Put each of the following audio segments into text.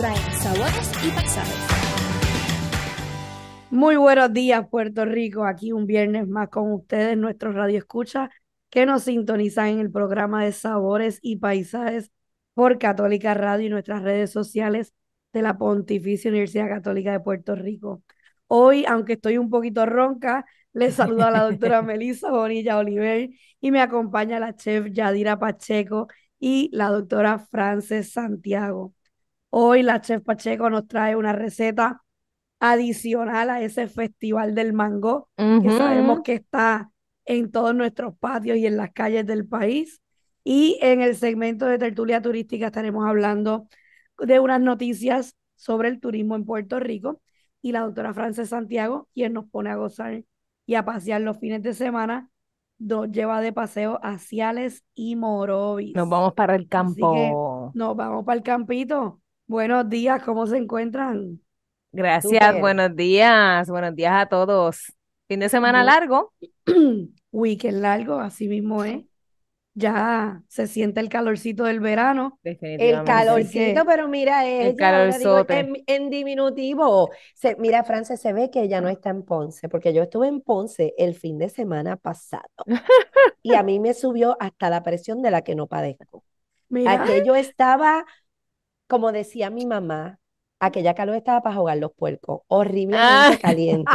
sabores y paisajes. Muy buenos días, Puerto Rico. Aquí un viernes más con ustedes, radio escucha que nos sintonizan en el programa de Sabores y Paisajes por Católica Radio y nuestras redes sociales de la Pontificia Universidad Católica de Puerto Rico. Hoy, aunque estoy un poquito ronca, les saludo a la doctora Melissa Bonilla Oliver y me acompaña la chef Yadira Pacheco y la doctora Frances Santiago. Hoy la chef Pacheco nos trae una receta adicional a ese festival del mango, que sabemos que está en todos nuestros patios y en las calles del país. Y en el segmento de tertulia turística estaremos hablando de unas noticias sobre el turismo en Puerto Rico y la doctora Frances Santiago, quien nos pone a gozar y a pasear los fines de semana, nos lleva de paseo a Ciales y Morovis. Nos vamos para el campo. Nos vamos para el campito. Buenos días, ¿cómo se encuentran? Gracias, buenos días, buenos días a todos. Fin de semana largo. Weekend largo, así mismo es. Ya se siente el calorcito del verano. El calorcito, pero mira, ella, el en, diminutivo. Se, mira, Frances, se ve que ella no está en Ponce, porque yo estuve en Ponce el fin de semana pasado. y a mí me subió hasta la presión de la que no padezco. Mira. Aquello estaba como decía mi mamá, aquella calor estaba para jugar los puercos, horriblemente ah. caliente.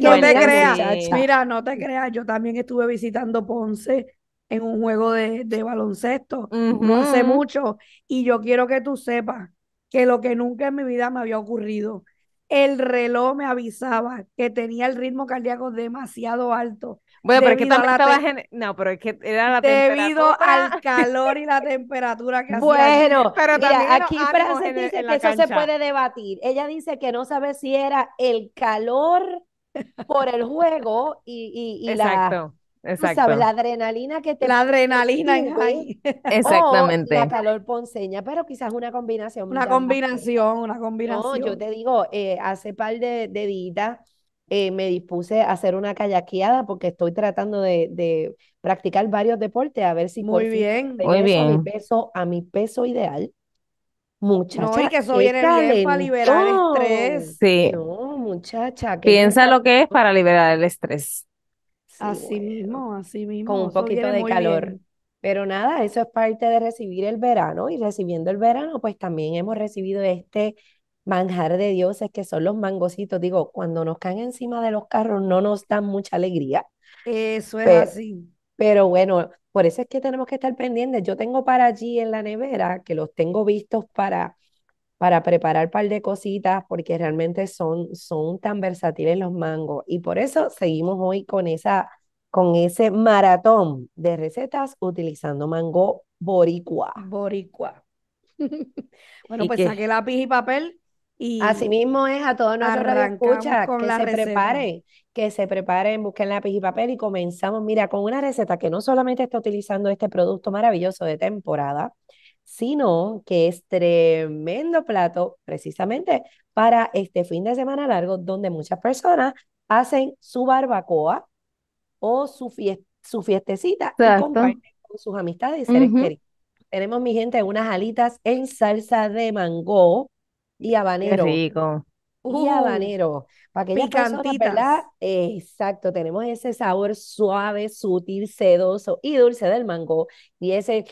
no te creas, mira, no te creas, yo también estuve visitando Ponce en un juego de, baloncesto, no sé mucho, y yo quiero que tú sepas que lo que nunca en mi vida me había ocurrido el reloj me avisaba que tenía el ritmo cardíaco demasiado alto. Bueno, pero es que también estaba en... No, pero es que era la Debido al calor y la temperatura que Bueno, pero mira, aquí Frances dice que eso se puede debatir. Ella dice que no sabe si era el calor por el juego y, y, y la Exacto. la adrenalina que te. La adrenalina en oh, Exactamente. la calor ponceña, pero quizás una combinación. Una combinación, una combinación. No, yo te digo, eh, hace par de, de días eh, me dispuse a hacer una kayakeada porque estoy tratando de, de practicar varios deportes a ver si. Muy bien, muy bien. A mi, peso, a mi peso ideal. Muchacha. No, y que eso viene bien para liberar el estrés. Sí. No, muchacha. Piensa lo que es para liberar el estrés así mismo, así mismo. Con un poquito de calor. Pero nada, eso es parte de recibir el verano y recibiendo el verano, pues también hemos recibido este manjar de dioses que son los mangocitos. Digo, cuando nos caen encima de los carros no nos dan mucha alegría. Eso es así. Pero bueno, por eso es que tenemos que estar pendientes. Yo tengo para allí en la nevera, que los tengo vistos para para preparar un par de cositas porque realmente son, son tan versátiles los mangos. Y por eso seguimos hoy con, esa, con ese maratón de recetas utilizando mango boricua. Boricua. bueno, pues saqué lápiz y papel y así mismo es a todos nosotros escucha que se preparen, que se preparen, busquen lápiz y papel y comenzamos, mira, con una receta que no solamente está utilizando este producto maravilloso de temporada, sino que es tremendo plato precisamente para este fin de semana largo donde muchas personas hacen su barbacoa o su, su fiestecita y con sus amistades y seres queridos. Tenemos, mi gente, unas alitas en salsa de mango y habanero. Qué rico. y uh. habanero. Para que Exacto, tenemos ese sabor suave, sutil, sedoso y dulce del mango y ese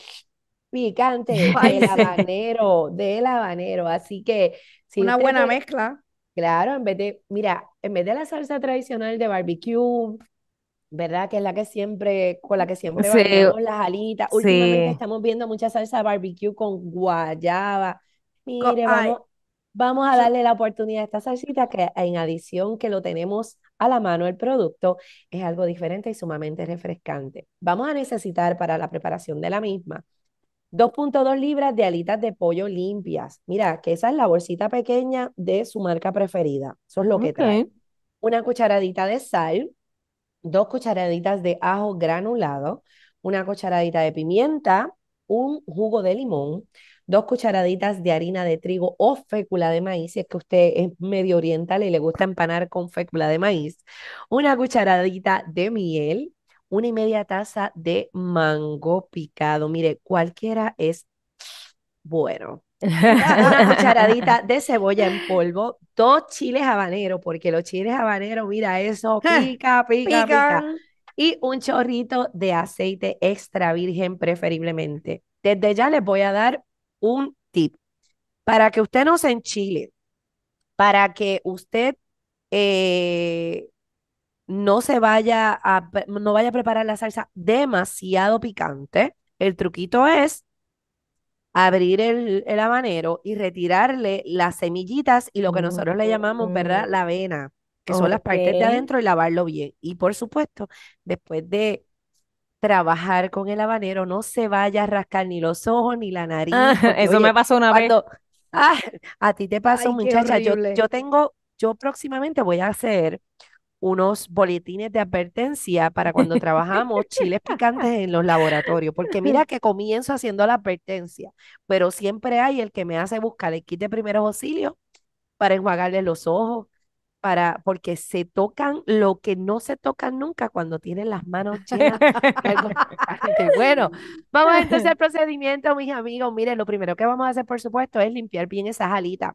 picante del habanero, del habanero. Así que... Una buena mezcla. Claro, en vez de, mira, en vez de la salsa tradicional de barbecue, ¿verdad? Que es la que siempre, con la que siempre sí. las alitas. Últimamente estamos viendo mucha salsa barbecue con guayaba. Mire, vamos, vamos a darle la oportunidad a esta salsita que en adición que lo tenemos a la mano el producto, es algo diferente y sumamente refrescante. Vamos a necesitar para la preparación de la misma 2.2 libras de alitas de pollo limpias. Mira, que esa es la bolsita pequeña de su marca preferida. Eso es lo que trae. Una cucharadita de sal, dos cucharaditas de ajo granulado, una cucharadita de pimienta, un jugo de limón, dos cucharaditas de harina de trigo o fécula de maíz, si es que usted es medio oriental y le gusta empanar con fécula de maíz, una cucharadita de miel, una y media taza de mango picado. Mire, cualquiera es bueno. Una cucharadita de cebolla en polvo, dos chiles habaneros, porque los chiles habaneros, mira eso, pica, pica, pica, Y un chorrito de aceite extra virgen preferiblemente. Desde ya les voy a dar un tip. Para que usted no se enchile, para que usted eh, no se vaya a, no vaya a preparar la salsa demasiado picante. El truquito es abrir el, habanero y retirarle las semillitas y lo que nosotros le llamamos, ¿verdad? Mm. La avena, que son las partes de adentro y lavarlo bien. Y por supuesto, después de trabajar con el habanero, no se vaya a rascar ni los ojos ni la ah, nariz. eso me pasó una vez. Ah, a ti te pasó, muchacha. Yo, yo tengo, yo próximamente voy a hacer unos boletines de advertencia para cuando trabajamos chiles picantes en los laboratorios, porque mira que comienzo haciendo la advertencia, pero siempre hay el que me hace buscar el kit de primeros auxilios para enjuagarle los ojos, para, porque se tocan lo que no se tocan nunca cuando tienen las manos llenas. bueno, vamos entonces al procedimiento, mis amigos. Miren, lo primero que vamos a hacer, por supuesto, es limpiar bien esa jalita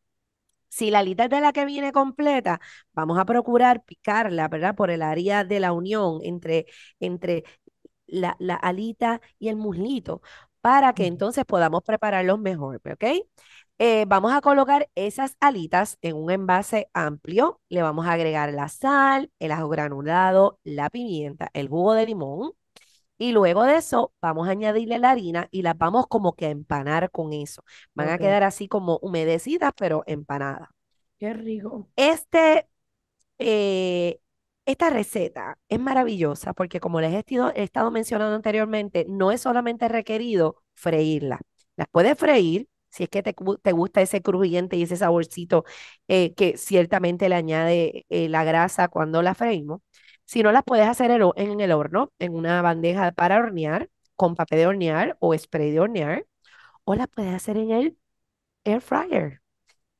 si la alita es de la que viene completa, vamos a procurar picarla, ¿verdad? Por el área de la unión entre, entre la, alita y el muslito, para que entonces podamos prepararlos mejor, ¿ok? Eh, vamos a colocar esas alitas en un envase amplio. Le vamos a agregar la sal, el ajo granulado, la pimienta, el jugo de limón, y luego de eso, vamos a añadirle la harina y las vamos como que a empanar con eso. Van a quedar así como humedecidas, pero empanadas. Qué rico. Este, eh, esta receta es maravillosa porque, como les he, estado mencionando anteriormente, no es solamente requerido freírla. Las puedes freír si es que te, gusta ese crujiente y ese saborcito eh, que ciertamente le añade eh, la grasa cuando la freímos. Si no, las puedes hacer en el horno, en una bandeja para hornear, con papel de hornear o spray de hornear, o las puedes hacer en el air fryer,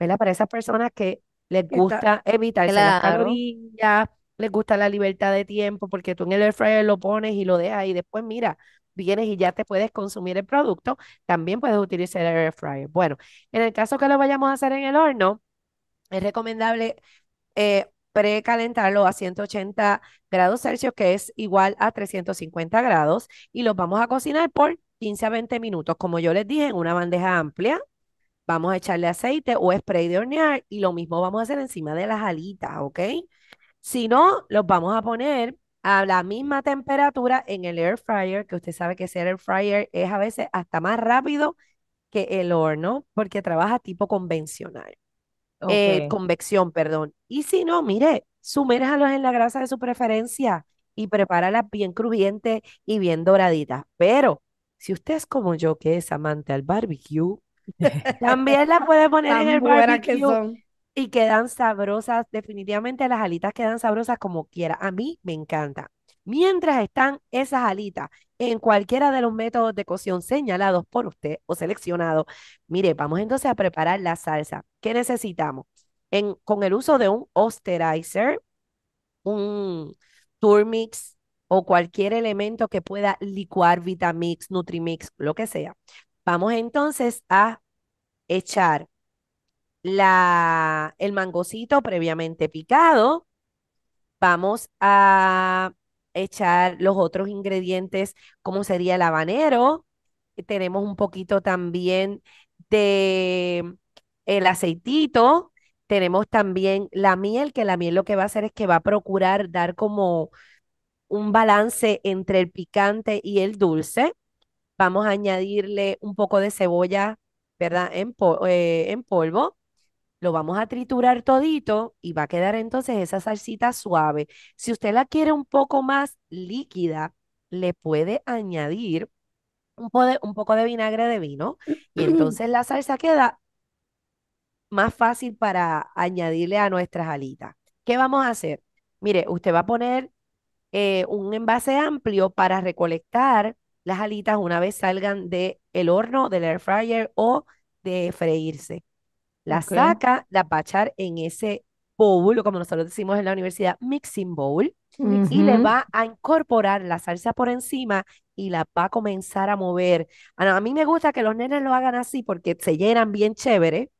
¿verdad? Para esas personas que les gusta evitar la carrillas, les gusta la libertad de tiempo, porque tú en el air fryer lo pones y lo dejas y después mira, vienes y ya te puedes consumir el producto, también puedes utilizar el air fryer. Bueno, en el caso que lo vayamos a hacer en el horno, es recomendable eh, precalentarlo a 180 grados Celsius, que es igual a 350 grados, y los vamos a cocinar por 15 a 20 minutos. Como yo les dije, en una bandeja amplia, vamos a echarle aceite o spray de hornear y lo mismo vamos a hacer encima de las alitas, ¿ok? Si no, los vamos a poner a la misma temperatura en el air fryer, que usted sabe que ese air fryer es a veces hasta más rápido que el horno, porque trabaja tipo convencional. Eh, convección, perdón. Y si no, mire, sumérjalos en la grasa de su preferencia y prepáralas bien crujientes y bien doraditas. Pero si usted es como yo, que es amante al barbecue, también la puede poner en el barbecue. Y quedan sabrosas, definitivamente las alitas quedan sabrosas como quiera. A mí me encanta mientras están esas alitas en cualquiera de los métodos de cocción señalados por usted o seleccionado, Mire, vamos entonces a preparar la salsa. ¿Qué necesitamos? con el uso de un osterizer, un turmix o cualquier elemento que pueda licuar Vitamix, Nutrimix, lo que sea. Vamos entonces a echar el mangocito previamente picado. Vamos a echar los otros ingredientes, como sería el habanero. Tenemos un poquito también de mm, el aceitito. Tenemos también la miel, que la miel lo que va a hacer es que va a procurar dar como un balance entre el picante y el dulce. Vamos a añadirle un poco de cebolla, ¿verdad? En, eh, en polvo lo vamos a triturar todito y va a quedar entonces esa salsita suave. Si usted la quiere un poco más líquida, le puede añadir un, poco de vinagre de vino y entonces la salsa queda más fácil para añadirle a nuestras alitas. ¿Qué vamos a hacer? Mire, usted va a poner eh, un envase amplio para recolectar las alitas una vez salgan del horno, del air fryer o de freírse. La saca, la va a echar en ese bowl, o como nosotros decimos en la universidad, mixing bowl, y le va a incorporar la salsa por encima y la va a comenzar a mover. A mí me gusta que los nenes lo hagan así porque se llenan bien chévere.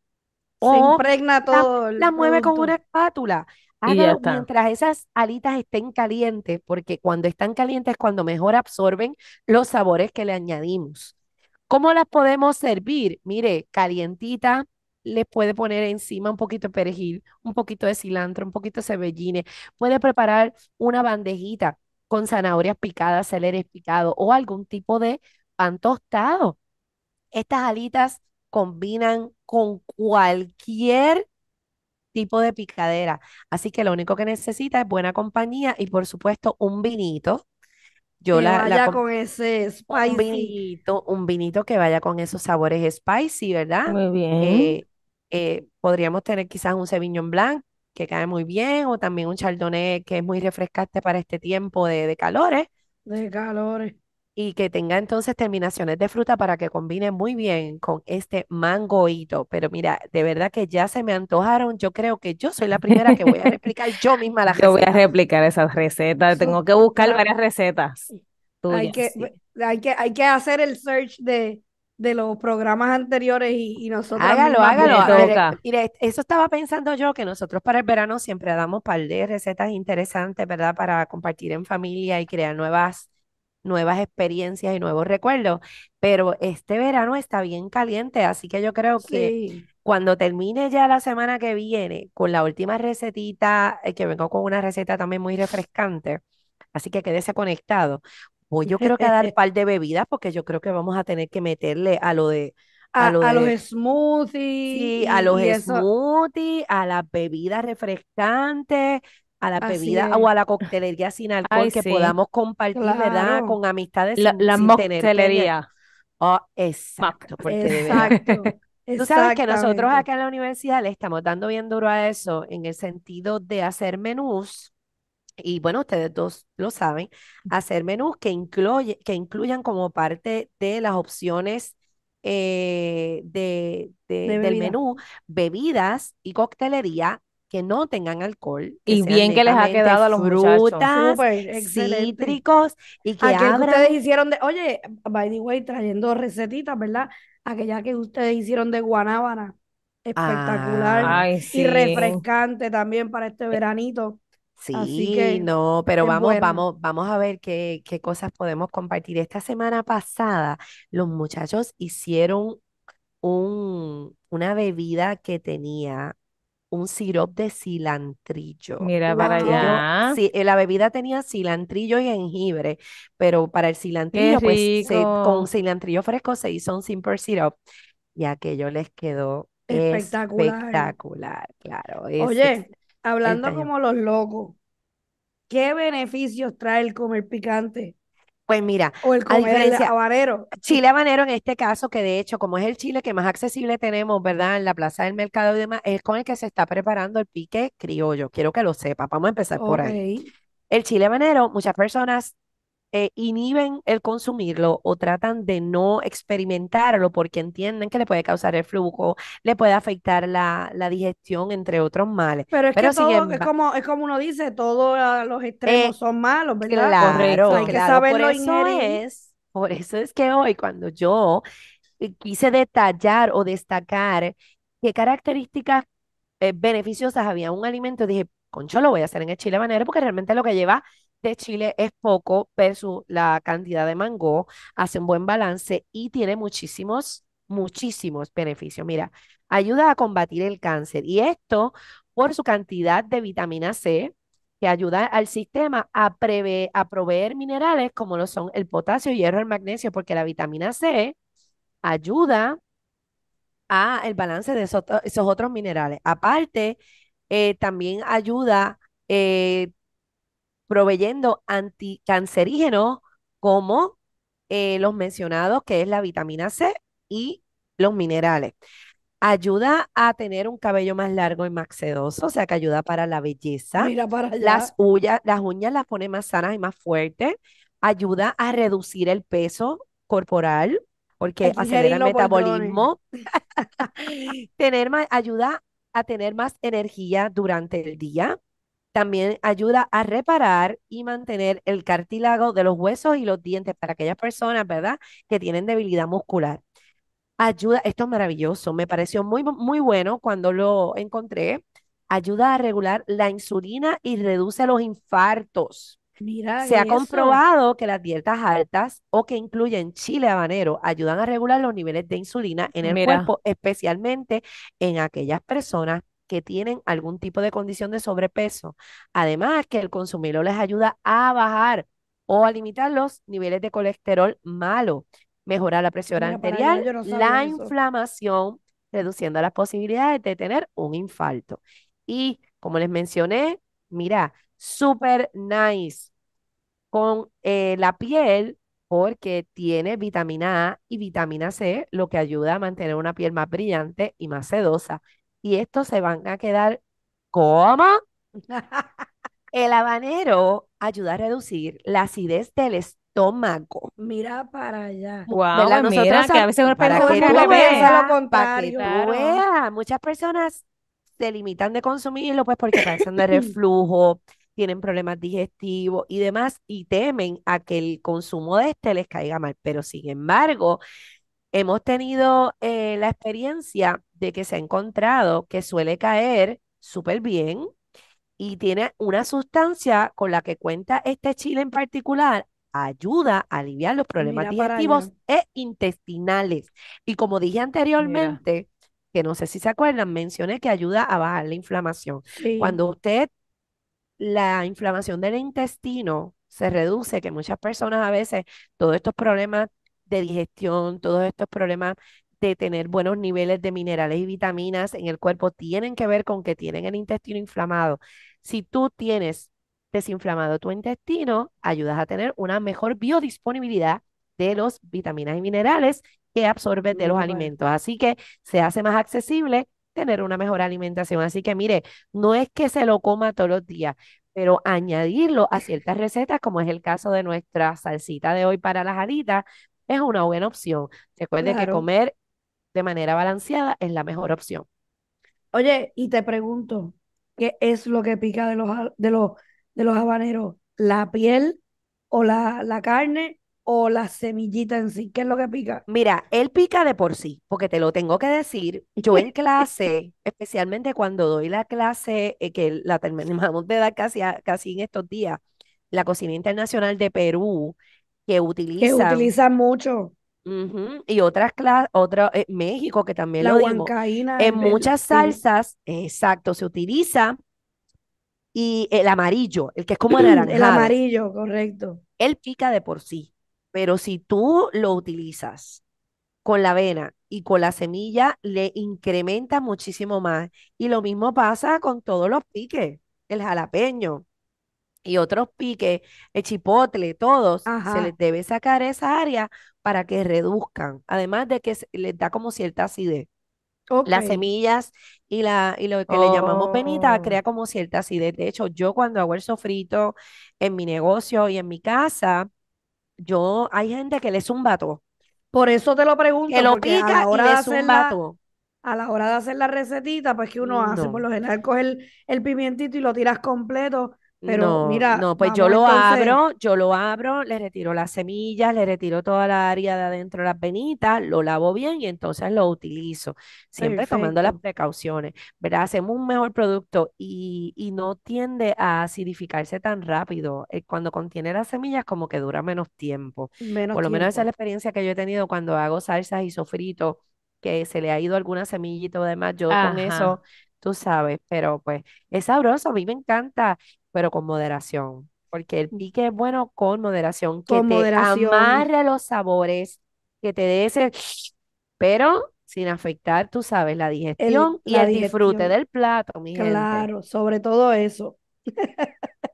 O se impregna todo. La, mueve con una espátula. mientras esas alitas estén calientes, porque cuando están calientes es cuando mejor absorben los sabores que le añadimos. ¿Cómo las podemos servir? Mire, calientita, le puede poner encima un poquito de perejil, un poquito de cilantro, un poquito de cebolline. Puede preparar una bandejita con zanahorias picadas, celeres picados o algún tipo de pan tostado. Estas alitas combinan con cualquier tipo de picadera. Así que lo único que necesita es buena compañía y por supuesto un vinito. Yo que la, vaya con ese spicy. Un vinito, que vaya con esos sabores spicy, ¿verdad? Muy bien. Eh, eh, podríamos tener quizás un Sauvignon Blanc que cae muy bien o también un Chardonnay que es muy refrescante para este tiempo de, de calores. De calores. Y que tenga entonces terminaciones de fruta para que combine muy bien con este mangoito. Pero mira, de verdad que ya se me antojaron. Yo creo que yo soy la primera que voy a replicar yo misma las Yo voy a replicar esas recetas. Tengo que buscar varias recetas. hay que, hay que, hay que hacer el search de, de los programas anteriores y, nosotros. Hágalo, hágalo. eso estaba pensando yo, que nosotros para el verano siempre damos par de recetas interesantes, ¿verdad? Para compartir en familia y crear nuevas, nuevas experiencias y nuevos recuerdos. Pero este verano está bien caliente, así que yo creo que cuando termine ya la semana que viene con la última recetita, eh, que vengo con una receta también muy refrescante. Así que quédese conectado. Pues yo creo que dar un par de bebidas porque yo creo que vamos a tener que meterle a lo de a, los smoothies. Sí, a los smoothies, a las bebidas refrescantes, a las bebidas o a la coctelería sin alcohol que podamos compartir, ¿verdad? Con amistades. La, sin, ah, exacto. exacto. Tú sabes que nosotros acá en la universidad le estamos dando bien duro a eso en el sentido de hacer menús y bueno, ustedes dos lo saben, hacer menús que, incluye, que incluyan como parte de las opciones eh, de, del menú bebidas y coctelería que no tengan alcohol. y bien que les ha quedado a los frutas, Super, cítricos y que ustedes hicieron de, oye, by the way, trayendo recetitas, ¿verdad? Aquella que ustedes hicieron de guanábana, espectacular ah, y refrescante también para este eh, veranito. Sí, no, pero vamos, vamos, vamos a ver qué, qué cosas podemos compartir. Esta semana pasada, los muchachos hicieron un, una bebida que tenía un sirope de cilantrillo. Mira para allá. Sí, eh, la bebida tenía cilantrillo y jengibre, pero para el cilantrillo, pues con cilantrillo fresco se hizo un simple ya y aquello les quedó espectacular. claro. Oye, Hablando como los locos, ¿qué beneficios trae el comer picante? Pues mira, o el comer habanero. Chile habanero en este caso, que de hecho, como es el chile que más accesible tenemos, ¿verdad? En la plaza del mercado y demás, es con el que se está preparando el pique criollo. Quiero que lo sepa. Vamos a empezar por ahí. El chile habanero, muchas personas eh, inhiben el consumirlo o tratan de no experimentarlo porque entienden que le puede causar el flujo, le puede afectar la, la digestión, entre otros males. Pero es que es, como, es como uno dice, todos ah, los extremos eh, son malos, ¿verdad? Claro, Hay que saberlo por eso es, por eso es que hoy cuando yo eh, quise detallar o destacar qué características beneficiosas había un alimento, dije, concho, lo voy a hacer en el chile banero porque realmente lo que lleva de Chile es poco pero la cantidad de mango, hace un buen balance y tiene muchísimos, muchísimos beneficios. Mira, ayuda a combatir el cáncer y esto por su cantidad de vitamina C que ayuda al sistema a, proveer minerales como lo son el potasio, hierro, el magnesio, porque la vitamina C ayuda a el balance de esos, otros minerales. Aparte, eh, también ayuda eh, proveyendo anticancerígenos como eh, los mencionados, que es la vitamina C y los minerales. Ayuda a tener un cabello más largo y más sedoso, o sea que ayuda para la belleza. Las, uñas, las uñas las pone más sanas y más fuertes. Ayuda a reducir el peso corporal, porque acelera el metabolismo. tener ayuda a tener más energía durante el día. También ayuda a reparar y mantener el cartílago de los huesos y los dientes para aquellas personas, ¿verdad?, que tienen debilidad muscular. Ayuda, esto es maravilloso, me pareció muy, muy bueno cuando lo encontré. Ayuda a regular la insulina y reduce los infartos. Mira se ha comprobado que las dietas altas o que incluyen chile habanero ayudan a regular los niveles de insulina en el cuerpo, especialmente en aquellas personas que tienen algún tipo de condición de sobrepeso. Además, que el consumirlo les ayuda a bajar o a limitar los niveles de colesterol malo, mejorar la presión arterial, la inflamación, reduciendo las posibilidades de tener un infarto. Y como les mencioné, mira, super nice con eh, la piel porque tiene vitamina A y vitamina C, lo que ayuda a mantener una piel más brillante y más sedosa y estos se van a quedar, como El habanero ayuda a reducir la acidez del estómago. Mira para allá. Wow, mira, que a veces muchas personas se limitan de consumirlo pues porque padecen de reflujo, tienen problemas digestivos y demás y temen a que el consumo de este les caiga mal. Pero sin embargo, hemos tenido eh, la experiencia de que se ha encontrado que suele caer súper bien y tiene una sustancia con la que cuenta este chile en particular, ayuda a aliviar los problemas digestivos e intestinales. Y como dije anteriormente, que no sé si se acuerdan, mencioné que ayuda a bajar la inflamación. Cuando usted, la inflamación del intestino se reduce, que muchas personas a veces todos estos problemas de digestión, todos estos problemas de tener buenos niveles de minerales y vitaminas en el cuerpo tienen que ver con que tienen el intestino inflamado. Si tú tienes desinflamado tu intestino, ayudas a tener una mejor biodisponibilidad de los vitaminas y minerales que absorbes de los alimentos. Así que se hace más accesible tener una mejor alimentación. Así que mire, no es que se lo coma todos los días, pero añadirlo a ciertas recetas, como es el caso de nuestra salsita de hoy para las alitas, es una buena opción. recuerde que comer de manera balanceada es la mejor opción. Oye, y te pregunto, ¿qué es lo que pica de los, de los, de los habaneros? ¿La piel o la, la carne o la semillita en sí? ¿Qué es lo que pica? Mira, él pica de por sí, porque te lo tengo que decir. Yo en clase, especialmente cuando doy la clase, eh, que la terminamos de dar casi, casi en estos días, la cocina internacional de Perú, que utiliza Que mucho. y otras clases, otra, eh, México, que también la lo En muchas salsas, exacto, se utiliza y el amarillo, el que es como El amarillo, correcto. Él pica de por sí, pero si tú lo utilizas con la avena y con la semilla, le incrementa muchísimo más. Y lo mismo pasa con todos los piques, el jalapeño, y otros piques, el eh, chipotle, todos, se les debe sacar esa área para que reduzcan, además de que les da como cierta acidez. Las semillas y, la, y lo que le llamamos penita oh. crea como cierta acidez. De hecho, yo cuando hago el sofrito en mi negocio y en mi casa, yo hay gente que le un vato. Por eso te lo pregunto. Que lo pica y le a la hora de hacer la recetita, pues que uno hace, por lo general coge el, el, pimientito y lo tiras completo no, mira, no, pues yo lo abro, yo lo abro, le retiro las semillas, le retiro toda la área de adentro las venitas, lo lavo bien y entonces lo utilizo, siempre tomando las precauciones, ¿verdad? Hacemos un mejor producto y, no tiende a acidificarse tan rápido. Eh, cuando contiene las semillas como que dura menos tiempo. Por lo menos esa es la experiencia que yo he tenido cuando hago salsas y sofrito, que se le ha ido alguna semillita o demás, yo con eso tú sabes, pero pues es sabroso, a mí me encanta pero con moderación. Porque el mm. pique es bueno con moderación, que con te amarre los sabores, que te dé ese, pero sin afectar, tú sabes, la digestión y el disfrute del plato, mi claro, Claro, sobre todo eso.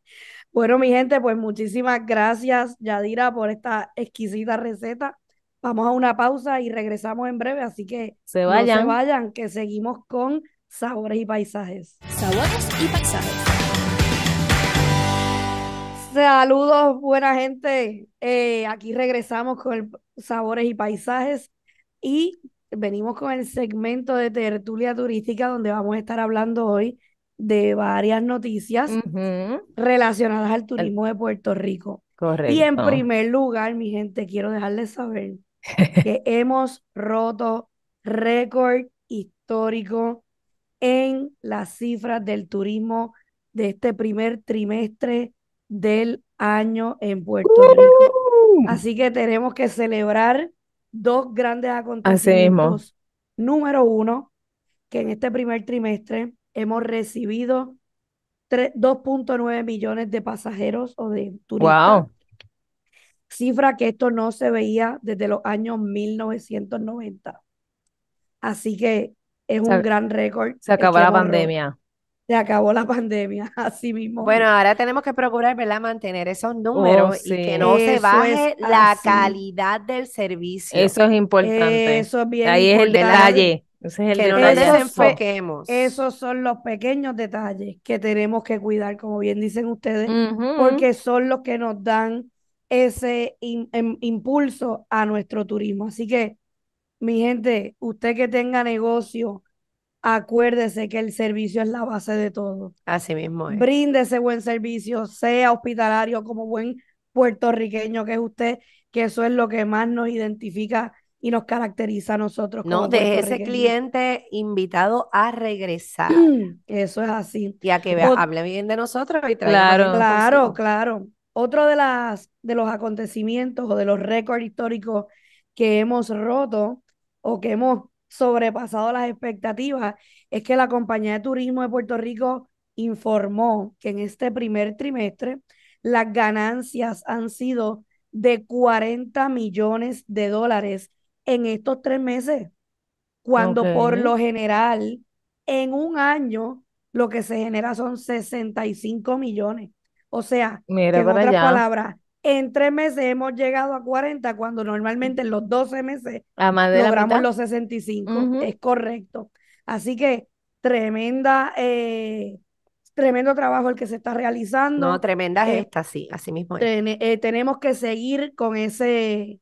bueno, mi gente, pues muchísimas gracias, Yadira, por esta exquisita receta. Vamos a una pausa y regresamos en breve, así que se vayan. se vayan, que seguimos con sabores y paisajes. Sabores y paisajes. Saludos, buena gente. Eh, aquí regresamos con sabores y paisajes y venimos con el segmento de tertulia turística donde vamos a estar hablando hoy de varias noticias relacionadas al turismo de Puerto Rico. Correcto. Y en primer lugar, mi gente, quiero dejarles saber que hemos roto récord histórico en las cifras del turismo de este primer trimestre del año en Puerto Rico. Así que tenemos que celebrar dos grandes acontecimientos. Número uno, que en este primer trimestre hemos recibido 2.9 millones de pasajeros o de turistas. Cifra que esto no se veía desde los años 1990. Así que es un gran récord. Se acabó este la pandemia se acabó la pandemia, así mismo. Bueno, ahora tenemos que procurar, ¿verdad? Mantener esos números oh, y que no se baje la calidad del servicio. Eso es importante. Eso es bien Ahí es el detalle. es el que no desenfoquemos. Esos son los pequeños detalles que tenemos que cuidar, como bien dicen ustedes, porque son los que nos dan ese em-, impulso a nuestro turismo. Así que, mi gente, usted que tenga negocio, acuérdese que el servicio es la base de todo. Así mismo es. Bríndese buen servicio, sea hospitalario como buen puertorriqueño que es usted, que eso es lo que más nos identifica y nos caracteriza a nosotros. No, de ese cliente invitado a regresar. Eso es así. Y a que hable bien de nosotros y Claro, claro, claro. Otro de, las, de los acontecimientos o de los récords históricos que hemos roto o que hemos sobrepasado las expectativas es que la Compañía de Turismo de Puerto Rico informó que en este primer trimestre las ganancias han sido de 40 millones de dólares en estos tres meses, cuando por lo general en un año lo que se genera son 65 millones. O sea, en otras palabras, en tres meses hemos llegado a 40, cuando normalmente en los 12 meses logramos los 65. Es correcto. Así que tremenda, eh, tremendo trabajo el que se está realizando. No, tremenda es eh, esta, sí, así mismo. Eh, tenemos que seguir con ese,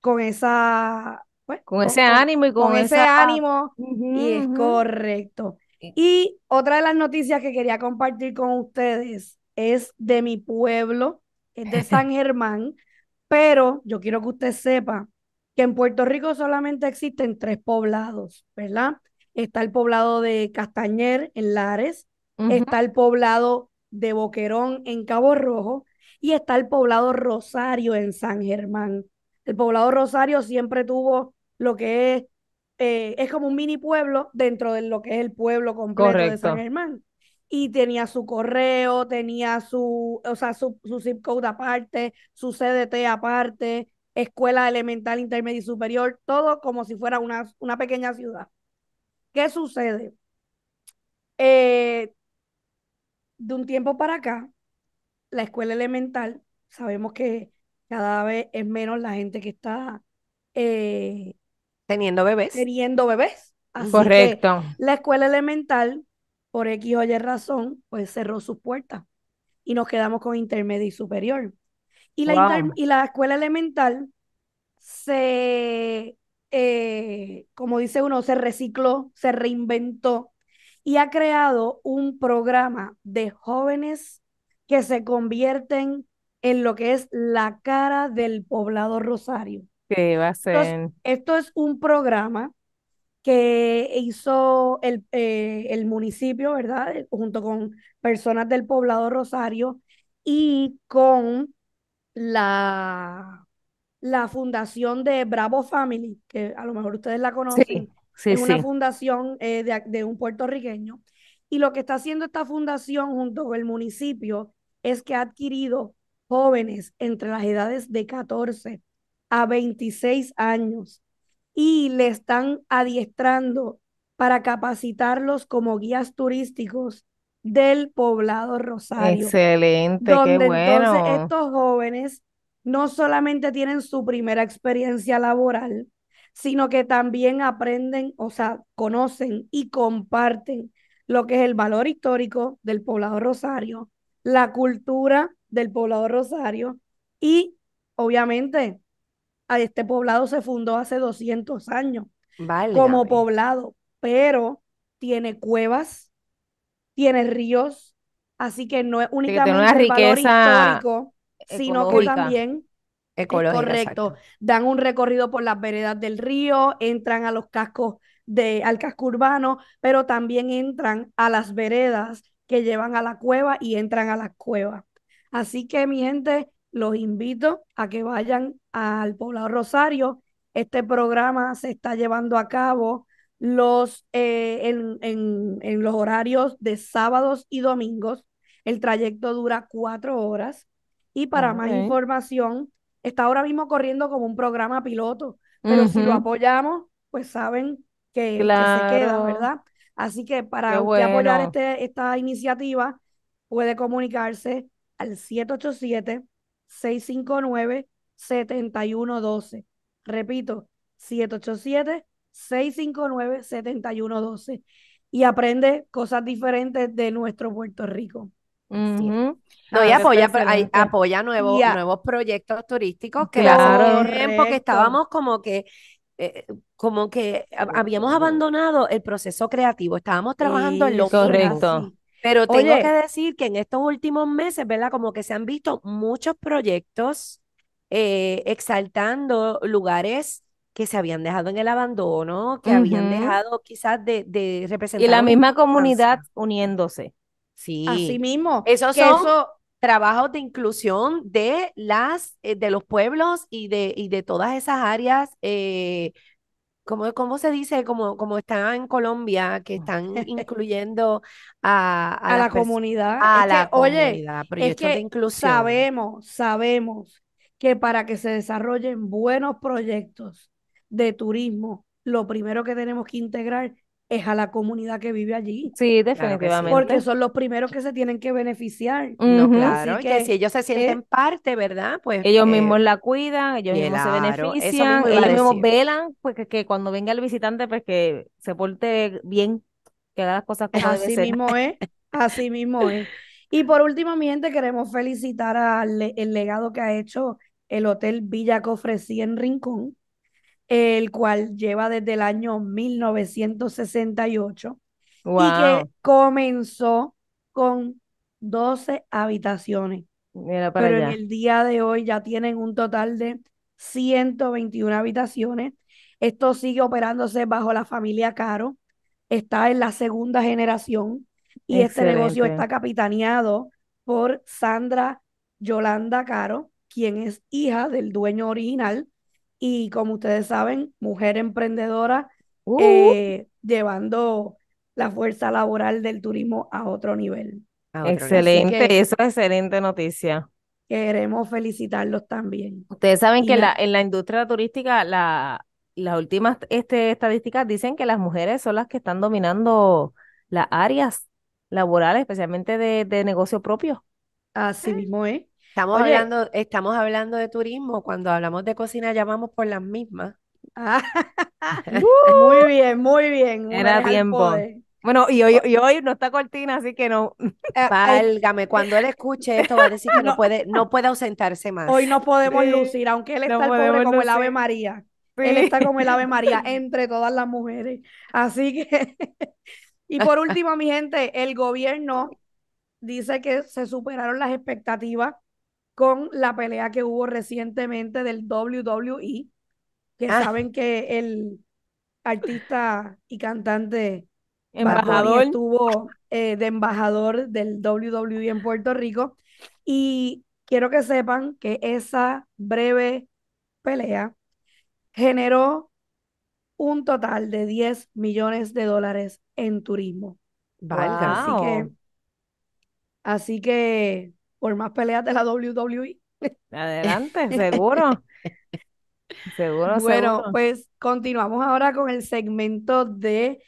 con esa. Pues, con, ese ánimo y con, ese ánimo. y es correcto. Y otra de las noticias que quería compartir con ustedes es de mi pueblo, es de San Germán, pero yo quiero que usted sepa que en Puerto Rico solamente existen tres poblados, ¿verdad? Está el poblado de Castañer en Lares, está el poblado de Boquerón en Cabo Rojo y está el poblado Rosario en San Germán. El poblado Rosario siempre tuvo lo que es, eh, es como un mini pueblo dentro de lo que es el pueblo completo de San Germán y tenía su correo, tenía su, o su, zip code aparte, su CDT aparte, escuela elemental, intermedia y superior, todo como si fuera una, una pequeña ciudad. ¿Qué sucede? Eh, de un tiempo para acá, la escuela elemental, sabemos que cada vez es menos la gente que está eh, teniendo bebés. Teniendo bebés. Correcto. la escuela elemental por X o Y razón, pues cerró sus puertas y nos quedamos con intermedio y superior. Y la, y la escuela elemental se, eh, como dice uno, se recicló, se reinventó y ha creado un programa de jóvenes que se convierten en lo que es la cara del poblado Rosario. ¿Qué va a ser? esto es un programa que hizo el, eh, el municipio, ¿verdad? Eh, junto con personas del poblado Rosario y con la, la fundación de Bravo Family, que a lo mejor ustedes la conocen, es una fundación eh, de, de, un puertorriqueño. Y lo que está haciendo esta fundación junto con el municipio es que ha adquirido jóvenes entre las edades de 14 a 26 años y le están adiestrando para capacitarlos como guías turísticos del poblado Rosario. Excelente, qué bueno. Entonces estos jóvenes no solamente tienen su primera experiencia laboral, sino que también aprenden, o sea, conocen y comparten lo que es el valor histórico del poblado Rosario, la cultura del poblado Rosario y obviamente este poblado se fundó hace 200 años como poblado, pero tiene cuevas, tiene ríos, así que no es únicamente una riqueza histórico, sino que también correcto. Dan un recorrido por las veredas del río, entran a los cascos de, al casco urbano, pero también entran a las veredas que llevan a la cueva y entran a las cuevas. Así que, mi gente, los invito a que vayan al Poblado Rosario. Este programa se está llevando a cabo los, eh, en, los horarios de sábados y domingos. El trayecto dura cuatro horas. Y para más información, está ahora mismo corriendo como un programa piloto, pero si lo apoyamos, pues saben que, se queda, ¿verdad? Así que para apoyar este, esta iniciativa, puede comunicarse al 787 659 7112 Repito, 787-659-7112. Y aprende cosas diferentes de nuestro Puerto Rico. No, y ah, apoya, apoya nuevos, nuevos proyectos turísticos que claro, porque estábamos como que eh, como que habíamos abandonado el proceso creativo, estábamos trabajando en lo correcto. Pero tengo que decir que en estos últimos meses, ¿verdad? Como que se han visto muchos proyectos eh, exaltando lugares que se habían dejado en el abandono, que habían dejado quizás de, representar. Y la misma comunidad uniéndose. Sí. Así mismo. Esos son trabajos de inclusión de las, eh, de los pueblos y de, y de todas esas áreas eh, ¿cómo, cómo se dice? Como, como está en Colombia, que están incluyendo a, la comunidad. A la comunidad, oye, inclusión. Sabemos, sabemos que para que se desarrollen buenos proyectos de turismo, lo primero que tenemos que integrar es a la comunidad que vive allí. Sí, definitivamente. Porque son los primeros que se tienen que beneficiar. claro, que, si ellos se sienten parte, ¿verdad? Pues ellos eh, mismos la cuidan, ellos mismos se benefician, ellos mismos velan, pues que, cuando venga el visitante, pues que se porte bien, que haga las cosas como Así mismo es, así mismo es. Y por último, mi gente, queremos felicitar al legado que ha hecho el Hotel Villa Cofresí en Rincón el cual lleva desde el año 1968 y que comenzó con 12 habitaciones. Pero en el día de hoy ya tienen un total de 121 habitaciones. Esto sigue operándose bajo la familia Caro. Está en la segunda generación y este negocio está capitaneado por Sandra Yolanda Caro, quien es hija del dueño original y como ustedes saben, mujer emprendedora, uh. eh, llevando la fuerza laboral del turismo a otro nivel. excelente, eso es excelente noticia. Queremos felicitarlos también. Ustedes saben que en la industria turística las últimas este, estadísticas dicen que las mujeres son las que están dominando las áreas laborales, especialmente de, negocio propio. Así mismo es. ¿eh? Estamos hablando, estamos hablando de turismo, cuando hablamos de cocina llamamos por las mismas. Ah, muy bien, muy bien. Era tiempo. Bueno, y hoy, hoy no está cortina, así que no. Válgame, eh, cuando él escuche esto va a decir que no, puede, no puede ausentarse más. Hoy no podemos lucir, aunque él está como el Ave María. Él está como el Ave María entre todas las mujeres. Así que. y por último, mi gente, el gobierno dice que se superaron las expectativas con la pelea que hubo recientemente del WWE, que ah. saben que el artista y cantante embajador estuvo eh, de embajador del WWE en Puerto Rico. Y quiero que sepan que esa breve pelea generó un total de 10 millones de dólares en turismo. Así que, así que por más peleas de la WWE. Adelante, seguro. seguro. Bueno, pues continuamos ahora con el segmento de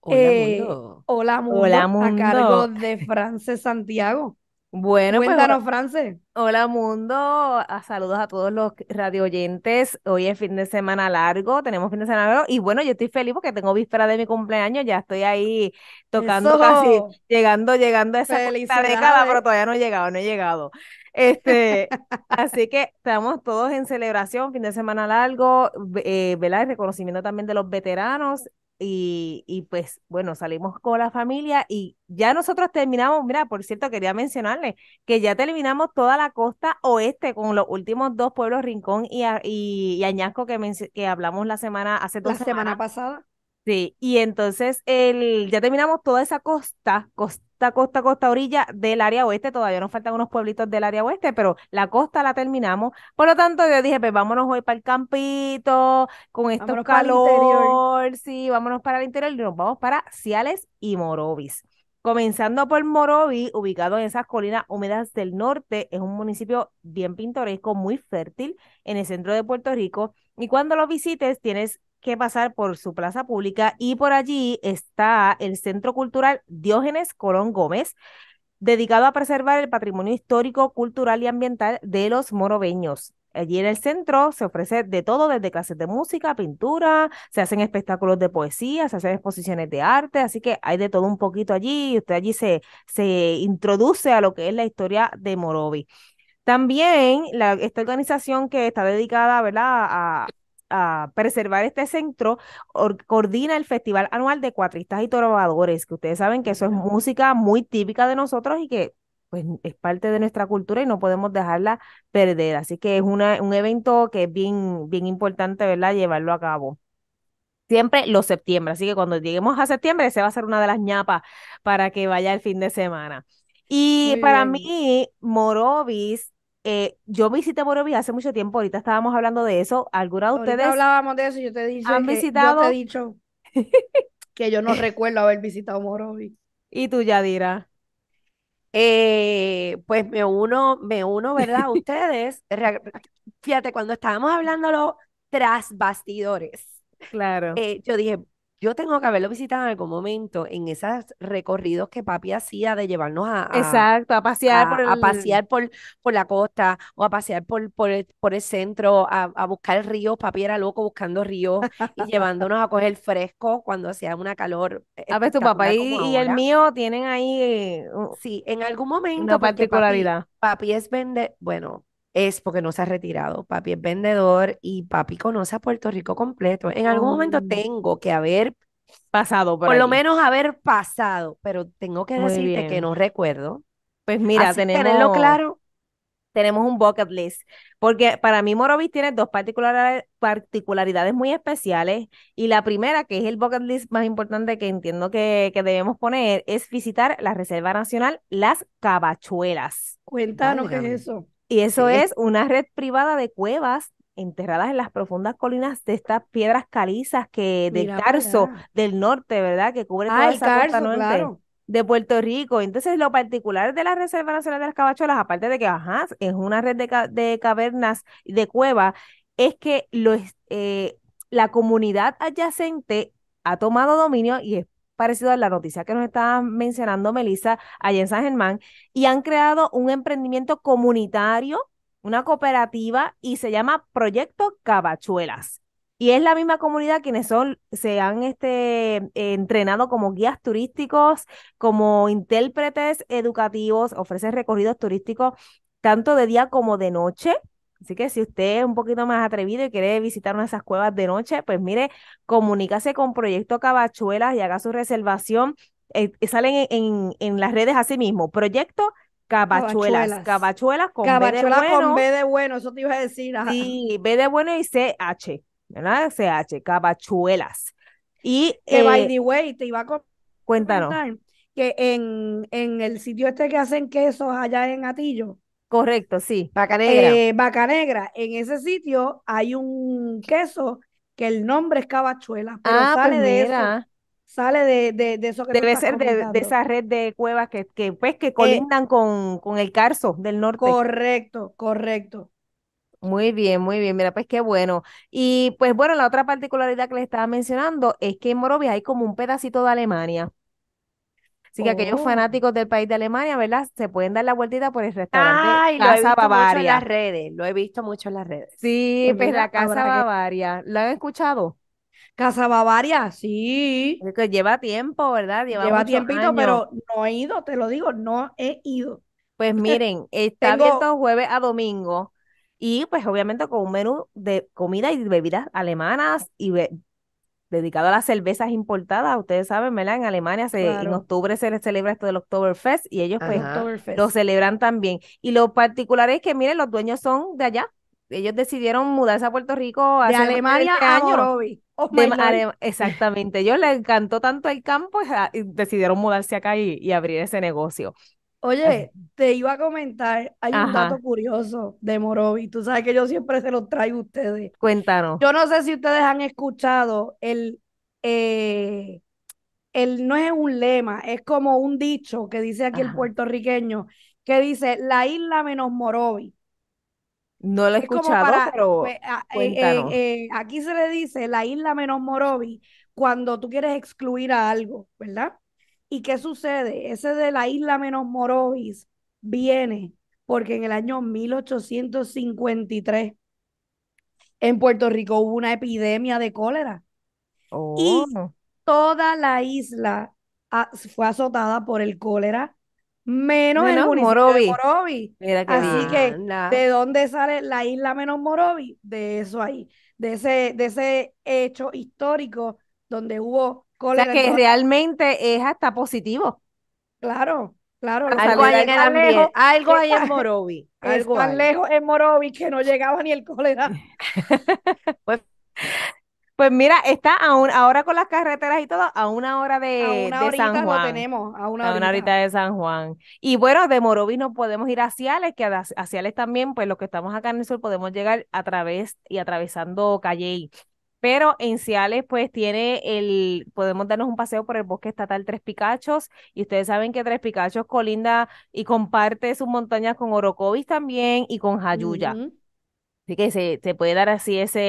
Hola, eh, Hola, mundo, a cargo de Frances Santiago. Bueno, pues Cuéntanos, France. Hola, mundo. Ah, saludos a todos los radio oyentes. Hoy es fin de semana largo, tenemos fin de semana largo. Y bueno, yo estoy feliz porque tengo víspera de mi cumpleaños. Ya estoy ahí tocando casi, llegando, llegando a esa década, pero todavía no he llegado, no he llegado. Este, así que estamos todos en celebración, fin de semana largo, eh, ¿verdad? El reconocimiento también de los veteranos y, pues bueno, salimos con la familia y ya nosotros terminamos, mira, por cierto, quería mencionarle que ya terminamos toda la costa oeste con los últimos dos pueblos, Rincón y, y, Añasco, que, que hablamos la semana, hace dos La semana pasada. Sí, y entonces el, ya terminamos toda esa costa, costa costa, costa, orilla del área oeste. Todavía nos faltan unos pueblitos del área oeste, pero la costa la terminamos. Por lo tanto, yo dije, pues vámonos hoy para el campito, con estos calores, sí, vámonos para el interior y nos vamos para Ciales y Morovis. Comenzando por Morovis, ubicado en esas colinas húmedas del norte, es un municipio bien pintoresco, muy fértil en el centro de Puerto Rico. Y cuando lo visites, tienes que pasar por su plaza pública y por allí está el Centro Cultural Diógenes Colón Gómez, dedicado a preservar el patrimonio histórico, cultural y ambiental de los morobeños. Allí en el centro se ofrece de todo, desde clases de música, pintura, se hacen espectáculos de poesía, se hacen exposiciones de arte, así que hay de todo un poquito allí y usted allí se, se introduce a lo que es la historia de Morovi. También esta organización que está dedicada ¿verdad? A, preservar este centro, coordina el Festival Anual de Cuatristas y Trovadores, que ustedes saben que eso es música muy típica de nosotros y que pues es parte de nuestra cultura y no podemos dejarla perder. Así que es una, un evento que es bien, bien importante, ¿verdad? Llevarlo a cabo siempre los septiembre. Así que cuando lleguemos a septiembre, se va a ser una de las ñapas para que vaya el fin de semana. Y para mí, Morovis eh, yo visité Moroví hace mucho tiempo, ahorita estábamos hablando de eso. ¿Alguna de ahorita ustedes? hablábamos de eso, yo te dije han visitado... te he dicho que yo no recuerdo haber visitado Morovis Y tú, Yadira. Eh, pues me uno, me uno, ¿verdad? ustedes. Fíjate, cuando estábamos hablándolo tras bastidores. Claro. Eh, yo dije, yo tengo que haberlo visitado en algún momento en esos recorridos que papi hacía de llevarnos a, Exacto, a pasear por pasear por, por, la costa o a pasear por, por, el, centro, a, a buscar ríos. Papi era loco buscando ríos y llevándonos a coger fresco cuando hacía una calor. Eh, a ah, ver, pues, tu papá y, el mío tienen ahí. Eh, sí, en algún momento. Una particularidad. Papi, papi es vender, bueno, es porque no se ha retirado. Papi es vendedor y papi conoce a Puerto Rico completo. En algún oh, momento tengo que haber pasado, por, lo menos haber pasado, pero tengo que decirte que no recuerdo. Pues mira, tenerlo claro. Tenemos un bucket list, porque para mí Morovis tiene dos particularidades muy especiales y la primera, que es el bucket list más importante que entiendo que, debemos poner, es visitar la Reserva Nacional Las Cabachuelas. Cuéntanos qué es eso. Y eso es una red privada de cuevas enterradas en las profundas colinas de estas piedras calizas que del Carso del norte, ¿verdad? Que cubre ah, toda esa norte de Puerto Rico. Entonces, lo particular de la Reserva Nacional de las Cabacholas, aparte de que, ajá, es una red de, de cavernas de cuevas, es que lo, eh, la comunidad adyacente ha tomado dominio y es parecido a la noticia que nos estaba mencionando Melissa allá en San Germán, y han creado un emprendimiento comunitario, una cooperativa, y se llama Proyecto Cabachuelas. Y es la misma comunidad quienes son, se han este, entrenado como guías turísticos, como intérpretes educativos, ofrecen recorridos turísticos tanto de día como de noche Así que si usted es un poquito más atrevido y quiere visitar una de esas cuevas de noche, pues mire, comunícase con Proyecto Cabachuelas y haga su reservación. Eh, eh, salen en, en, las redes así mismo. Proyecto Cabachuelas. Cabachuelas, con, B de bueno. eso te iba a decir. Ajá. Sí, B de bueno y CH, ¿verdad? CH, Cabachuelas. Y. by eh, the way, te iba a contar. Cuéntanos. Que en, en el sitio este que hacen quesos allá en Atillo Correcto, sí. Bacanegra. Eh, negra. En ese sitio hay un queso que el nombre es Cabachuela, pero ah, pues sale de eso. Sale de, de, de eso Debe ser de, esa red de cuevas que, pues, que eh, colindan con, con el Carso del norte. Correcto, correcto. Muy bien, muy bien. Mira, pues qué bueno. Y pues bueno, la otra particularidad que les estaba mencionando es que en Morovia hay como un pedacito de Alemania. Así que aquellos oh. fanáticos del país de Alemania, ¿verdad? Se pueden dar la vueltita por el restaurante Ay, Casa lo he visto Mucho en las redes, lo he visto mucho en las redes. Sí, pues pero la Casa Bavaria, ¿lo han escuchado? Casa Bavaria, sí. que lleva tiempo, ¿verdad? Lleva, lleva tiempito, pero no he ido, te lo digo, no he ido. Pues miren, está abierto jueves a domingo y pues obviamente con un menú de comida y bebidas alemanas y dedicado a las cervezas importadas. Ustedes saben, ¿verdad? En Alemania se, en octubre se celebra esto del Oktoberfest y ellos pues, lo celebran también. Y lo particular es que, miren, los dueños son de allá. Ellos decidieron mudarse a Puerto Rico hace de Alemania este a oh exactamente, ellos les encantó tanto el campo pues, ah, y decidieron mudarse acá y abrir ese negocio. Oye, te iba a comentar, hay un dato curioso de Morovi. Tú sabes que yo siempre se los traigo a ustedes. Cuéntanos. Yo no sé si ustedes han escuchado el, eh, no es un lema, es como un dicho que dice aquí el puertorriqueño, que dice la isla menos Morovi. No lo he escuchado, pero pues, eh, eh, aquí se le dice la isla menos Morobi cuando tú quieres excluir a algo, ¿verdad? ¿Y qué sucede? Ese de la isla menos Morovis viene porque en el año 1853 en Puerto Rico hubo una epidemia de cólera. Y oh. toda la isla ah, fue azotada por el cólera, menos, el municipio de Así que, ¿de dónde sale la isla menos Morovis? De eso ahí, de ese, de ese hecho histórico donde hubo o que realmente es hasta positivo. Claro, claro. Algo hay en algo hay en Morovi. Algo tan lejos en Morovi que no llegaba ni el cólera. pues, pues, mira, está aún, ahora con las carreteras y todo, a una hora de, de San Juan. tenemos, a una, horita de San Juan. Y bueno, de Morovi no podemos ir a Ciales, que a, también, pues los que estamos acá en el sur podemos llegar a través y atravesando calle. Pero en Ciales, pues tiene el, podemos darnos un paseo por el bosque estatal Tres Picachos. Y ustedes saben que Tres Picachos colinda y comparte sus montañas con Orocovis también y con Jayuya. Así que se, puede dar así ese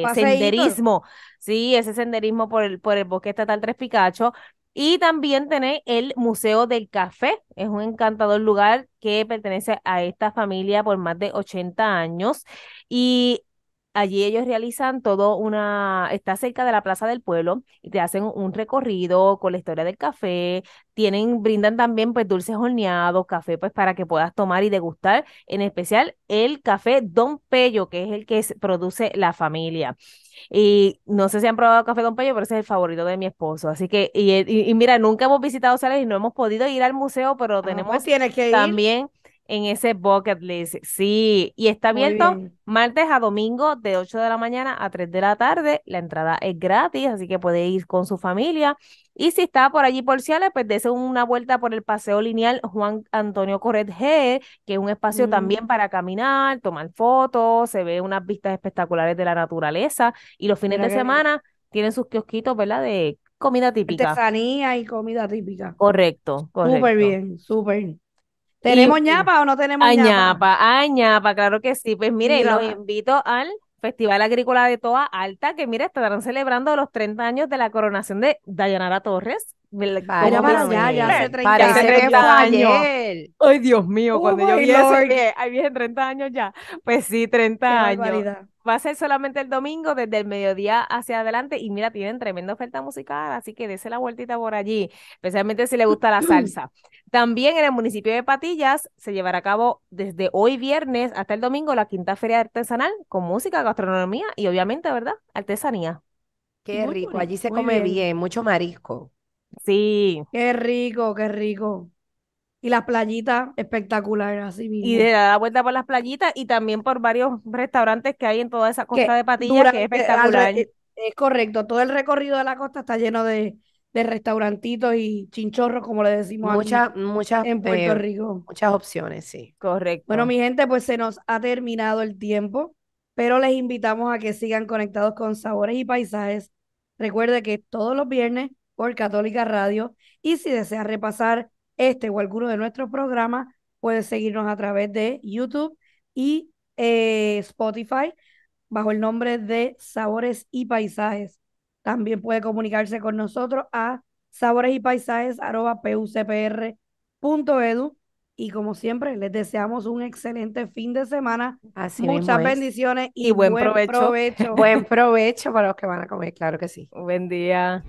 eh, senderismo, sí, ese senderismo por el, por el bosque estatal Tres Picachos. Y también tener el Museo del Café, es un encantador lugar que pertenece a esta familia por más de 80 años. Y Allí ellos realizan todo una, está cerca de la Plaza del Pueblo y te hacen un recorrido con la historia del café, tienen, brindan también pues dulces horneados, café pues para que puedas tomar y degustar, en especial el café Don Pello, que es el que produce la familia. Y no sé si han probado café Don Pello, pero ese es el favorito de mi esposo. Así que, y, mira, nunca hemos visitado Sales y no hemos podido ir al museo, pero ah, pues tenemos también en ese bucket list. Sí, y está abierto martes a domingo de 8 de la mañana a 3 de la tarde. La entrada es gratis, así que puede ir con su familia. Y si está por allí por Ciales, pues dése una vuelta por el paseo lineal Juan Antonio Corret G, que es un espacio también mm. para caminar, tomar fotos, se ve unas vistas espectaculares de la naturaleza. Y los fines de semana tienen sus kiosquitos, ¿verdad? De comida típica. Artesanía y comida típica. Correcto, correcto. Súper bien, súper. ¿Tenemos ñapa o no tenemos ñapa? ñapa? ñapa, claro que sí. Pues mire, los invito al Festival Agrícola de Toa Alta, que mire, estarán celebrando los 30 años de la coronación de Dayanara Torres. Ah, para, 30 años. Ay, Dios mío, cuando yo vi eso, ahí 30 años ya. Pues sí, 30 años. Va a ser solamente el domingo, desde el mediodía hacia adelante. Y mira, tienen tremenda oferta musical, así que dése la vueltita por allí, especialmente si le gusta la salsa. También en el municipio de Patillas se llevará a cabo desde hoy viernes hasta el domingo la quinta feria artesanal con música, gastronomía y obviamente, ¿verdad? Artesanía. Qué rico, allí se come bien, mucho marisco. Sí. Qué rico, qué rico. Y las playitas espectacular así mismo. Y de la vuelta por las playitas y también por varios restaurantes que hay en toda esa costa de Patillas que es eh, espectacular. Eh, es correcto, todo el recorrido de la costa está lleno de, de restaurantitos y chinchorros, como le decimos muchas, muchas, en Puerto eh, Rico. Muchas opciones, sí. Correcto. Bueno, mi gente, pues se nos ha terminado el tiempo, pero les invitamos a que sigan conectados con Sabores y Paisajes. Recuerde que todos los viernes por Católica Radio. Y si desea repasar este o alguno de nuestros programas, puede seguirnos a través de YouTube y eh, Spotify bajo el nombre de Sabores y Paisajes. También puede comunicarse con nosotros a sabores y paisajes e Y como siempre, les deseamos un excelente fin de semana. Así Muchas bendiciones y, buen, provecho. provecho. buen provecho para los que van a comer, claro que sí. Un buen día.